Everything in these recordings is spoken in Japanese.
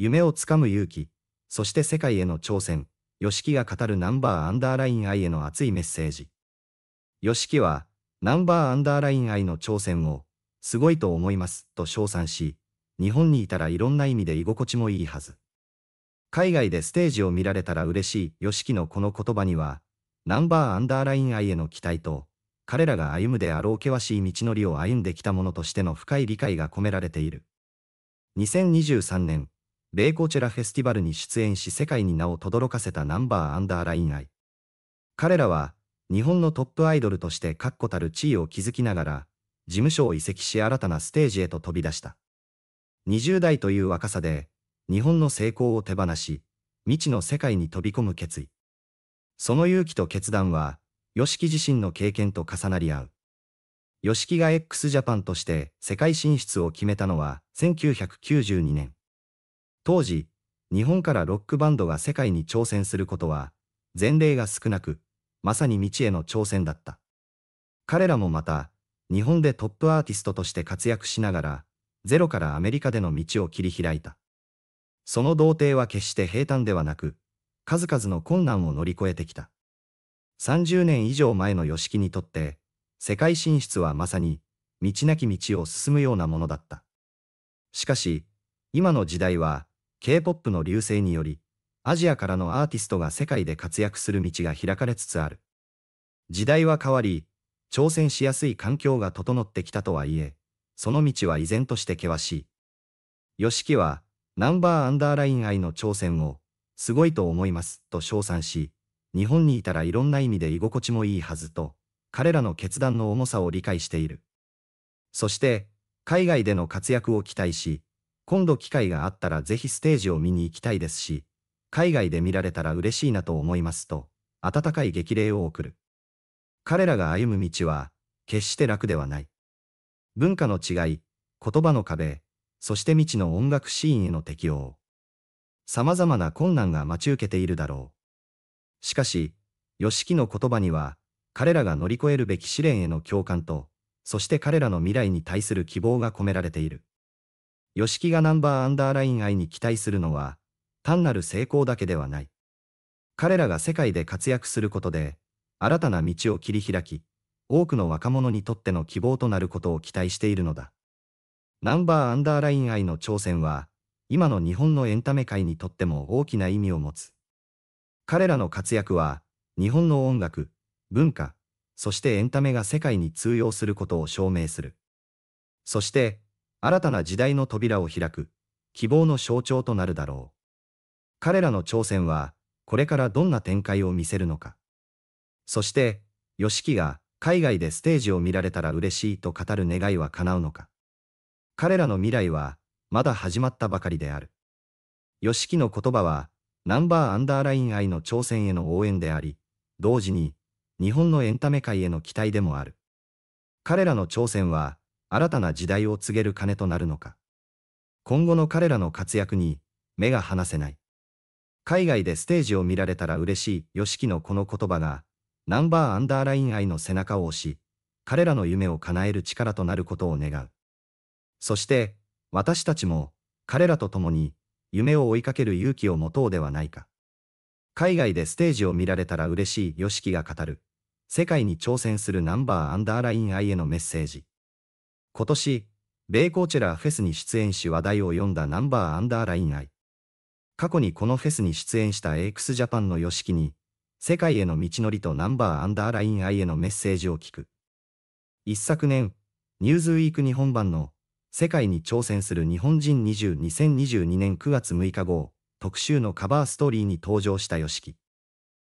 夢をつかむ勇気、そして世界への挑戦、YOSHIKI が語るナンバーアンダーライン愛への熱いメッセージ。YOSHIKI は、ナンバーアンダーライン愛の挑戦を、すごいと思います、と称賛し、日本にいたらいろんな意味で居心地もいいはず。海外でステージを見られたら嬉しい YOSHIKI のこの言葉には、ナンバーアンダーライン愛への期待と、彼らが歩むであろう険しい道のりを歩んできたものとしての深い理解が込められている。2023年米コーチェラフェスティバルに出演し世界に名を轟かせたナンバーアンダーライン愛。彼らは、日本のトップアイドルとして確固たる地位を築きながら、事務所を移籍し新たなステージへと飛び出した。20代という若さで、日本の成功を手放し、未知の世界に飛び込む決意。その勇気と決断は、yoshiki 自身の経験と重なり合う。yoshiki が x ジャパンとして世界進出を決めたのは1992年。当時、日本からロックバンドが世界に挑戦することは、前例が少なく、まさに未知への挑戦だった。彼らもまた、日本でトップアーティストとして活躍しながら、ゼロからアメリカでの道を切り開いた。その童貞は決して平坦ではなく、数々の困難を乗り越えてきた。30年以上前の吉木にとって、世界進出はまさに、道なき道を進むようなものだった。しかし、今の時代は、K-POP の流星により、アジアからのアーティストが世界で活躍する道が開かれつつある。時代は変わり、挑戦しやすい環境が整ってきたとはいえ、その道は依然として険しい。吉木は、ナンバーアンダーライン愛の挑戦を、すごいと思います、と称賛し、日本にいたらいろんな意味で居心地もいいはずと、彼らの決断の重さを理解している。そして、海外での活躍を期待し、今度機会があったらぜひステージを見に行きたいですし、海外で見られたら嬉しいなと思いますと、温かい激励を送る。彼らが歩む道は、決して楽ではない。文化の違い、言葉の壁、そして未知の音楽シーンへの適応。様々な困難が待ち受けているだろう。しかし、吉木の言葉には、彼らが乗り越えるべき試練への共感と、そして彼らの未来に対する希望が込められている。吉木がナンバーアンダーライン愛に期待するのは、単なる成功だけではない。彼らが世界で活躍することで、新たな道を切り開き、多くの若者にとっての希望となることを期待しているのだ。ナンバーアンダーライン愛の挑戦は、今の日本のエンタメ界にとっても大きな意味を持つ。彼らの活躍は、日本の音楽、文化、そしてエンタメが世界に通用することを証明する。そして、新たな時代の扉を開く、希望の象徴となるだろう。彼らの挑戦は、これからどんな展開を見せるのか。そして、吉木が海外でステージを見られたら嬉しいと語る願いは叶うのか。彼らの未来は、まだ始まったばかりである。吉木の言葉は、ナンバーアンダーライン愛の挑戦への応援であり、同時に、日本のエンタメ界への期待でもある。彼らの挑戦は、新たな時代を告げる金となるのか。今後の彼らの活躍に目が離せない。海外でステージを見られたら嬉しい yoshiki のこの言葉が、ナンバーアンダーライン愛の背中を押し、彼らの夢を叶える力となることを願う。そして、私たちも、彼らと共に、夢を追いかける勇気を持とうではないか。海外でステージを見られたら嬉しい yoshiki が語る。世界に挑戦するナンバーアンダーライン愛へのメッセージ。今年、米コーチェラーフェスに出演し話題を呼んだナンバーアンダーライン愛。過去にこのフェスに出演した AX ジャパンの YOSHIKI に、世界への道のりとナンバーアンダーライン愛へのメッセージを聞く。一昨年、ニューズウィーク日本版の世界に挑戦する日本人20 2022年9月6日号特集のカバーストーリーに登場した YOSHIKI。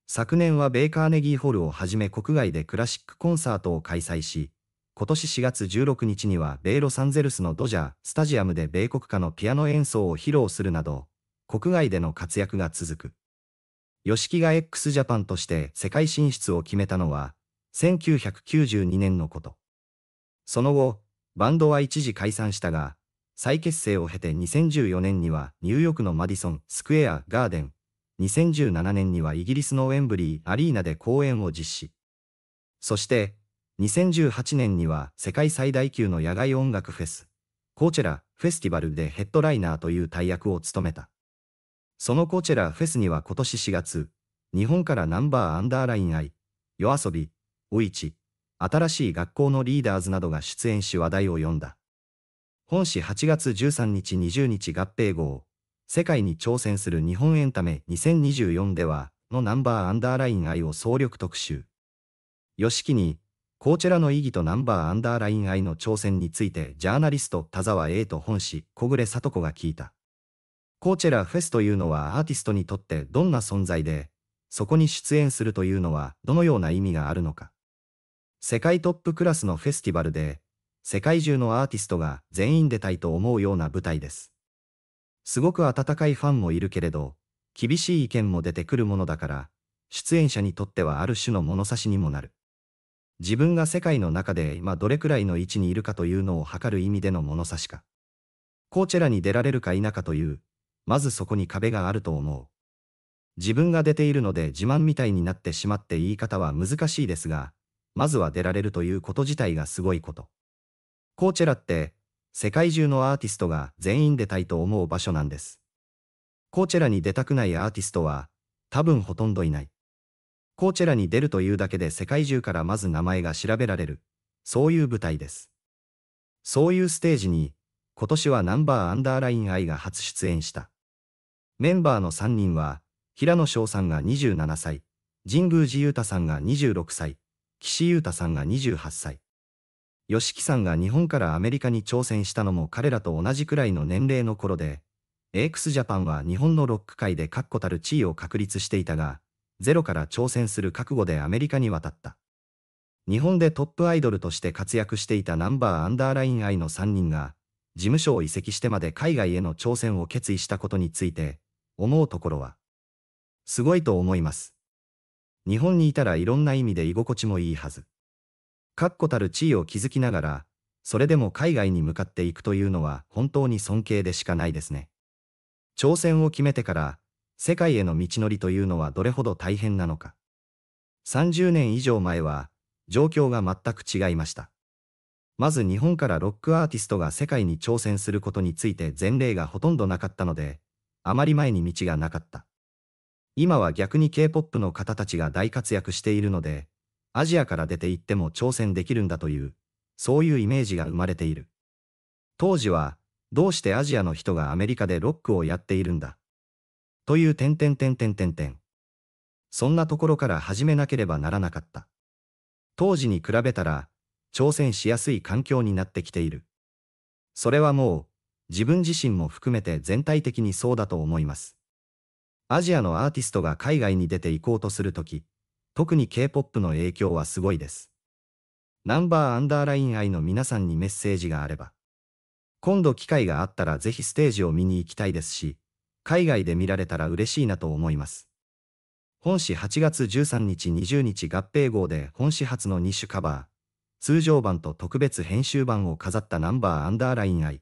昨年はベイカーネギーホールをはじめ国外でクラシックコンサートを開催し、今年4月16日には米ロサンゼルスのドジャースタジアムで米国歌のピアノ演奏を披露するなど、国外での活躍が続く。吉木が x ジャパンとして世界進出を決めたのは、1992年のこと。その後、バンドは一時解散したが、再結成を経て2014年にはニューヨークのマディソン・スクエア・ガーデン、2017年にはイギリスのウェンブリー・アリーナで公演を実施。そして、2018年には世界最大級の野外音楽フェス、コーチェラフェスティバルでヘッドライナーという大役を務めた。そのコーチェラフェスには今年4月、日本からナンバーアンダーライン I、夜遊び、おいち、新しい学校のリーダーズなどが出演し話題を呼んだ。本誌8月13日20日合併号、世界に挑戦する日本エンタメ2024では、のナンバーアンダーライン愛を総力特集。吉木に、コーチェラの意義とナンバーアンダーライン愛の挑戦についてジャーナリスト田沢栄と本誌小暮里子が聞いた。コーチェラフェスというのはアーティストにとってどんな存在で、そこに出演するというのはどのような意味があるのか。世界トップクラスのフェスティバルで、世界中のアーティストが全員出たいと思うような舞台です。すごく温かいファンもいるけれど、厳しい意見も出てくるものだから、出演者にとってはある種の物差しにもなる。自分が世界の中で今どれくらいの位置にいるかというのを測る意味での物差しか。コーチェラに出られるか否かという、まずそこに壁があると思う。自分が出ているので自慢みたいになってしまって言い方は難しいですが、まずは出られるということ自体がすごいこと。コーチェラって、世界中のアーティストが全員出たいと思う場所なんです。コーチェラに出たくないアーティストは、多分ほとんどいない。コーチェラに出るというだけで世界中からまず名前が調べられる、そういう舞台です。そういうステージに、今年はナンバーアンダーライン愛が初出演した。メンバーの3人は、平野翔さんが27歳、神宮寺裕太さんが26歳、岸優太さんが28歳。吉木さんが日本からアメリカに挑戦したのも彼らと同じくらいの年齢の頃で、x j ジャパンは日本のロック界で確固たる地位を確立していたが、ゼロから挑戦する覚悟でアメリカに渡った。日本でトップアイドルとして活躍していたナンバーアンダーライン愛の3人が、事務所を移籍してまで海外への挑戦を決意したことについて、思うところは、すごいと思います。日本にいたらいろんな意味で居心地もいいはず。確固たる地位を築きながら、それでも海外に向かっていくというのは本当に尊敬でしかないですね。挑戦を決めてから世界への道のりというのはどれほど大変なのか。30年以上前は、状況が全く違いました。まず日本からロックアーティストが世界に挑戦することについて前例がほとんどなかったので、あまり前に道がなかった。今は逆に K-POP の方たちが大活躍しているので、アジアから出て行っても挑戦できるんだという、そういうイメージが生まれている。当時は、どうしてアジアの人がアメリカでロックをやっているんだという点点点点点点。そんなところから始めなければならなかった。当時に比べたら、挑戦しやすい環境になってきている。それはもう、自分自身も含めて全体的にそうだと思います。アジアのアーティストが海外に出て行こうとするとき、特に K-POP の影響はすごいです。ナンバーアンダーライン愛の皆さんにメッセージがあれば、今度機会があったらぜひステージを見に行きたいですし、海外で見られたら嬉しいなと思います。本誌8月13日20日合併号で本誌初の2種カバー、通常版と特別編集版を飾ったナンバーアンダーライン愛、